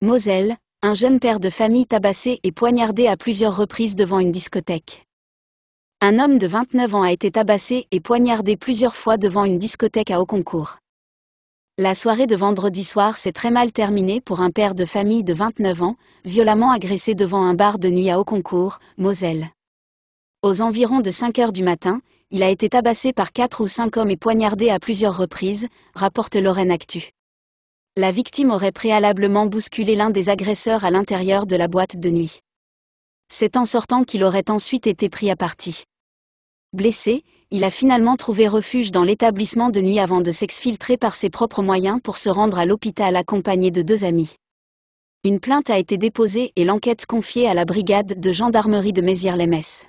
Moselle, un jeune père de famille tabassé et poignardé à plusieurs reprises devant une discothèque. Un homme de 29 ans a été tabassé et poignardé plusieurs fois devant une discothèque à Haut-Concours. La soirée de vendredi soir s'est très mal terminée pour un père de famille de 29 ans, violemment agressé devant un bar de nuit à Haut-Concours, Moselle. Aux environs de 5 heures du matin, il a été tabassé par 4 ou 5 hommes et poignardé à plusieurs reprises, rapporte Lorraine Actu la victime aurait préalablement bousculé l'un des agresseurs à l'intérieur de la boîte de nuit. C'est en sortant qu'il aurait ensuite été pris à partie. Blessé, il a finalement trouvé refuge dans l'établissement de nuit avant de s'exfiltrer par ses propres moyens pour se rendre à l'hôpital accompagné de deux amis. Une plainte a été déposée et l'enquête confiée à la brigade de gendarmerie de Mézières-les-Messes.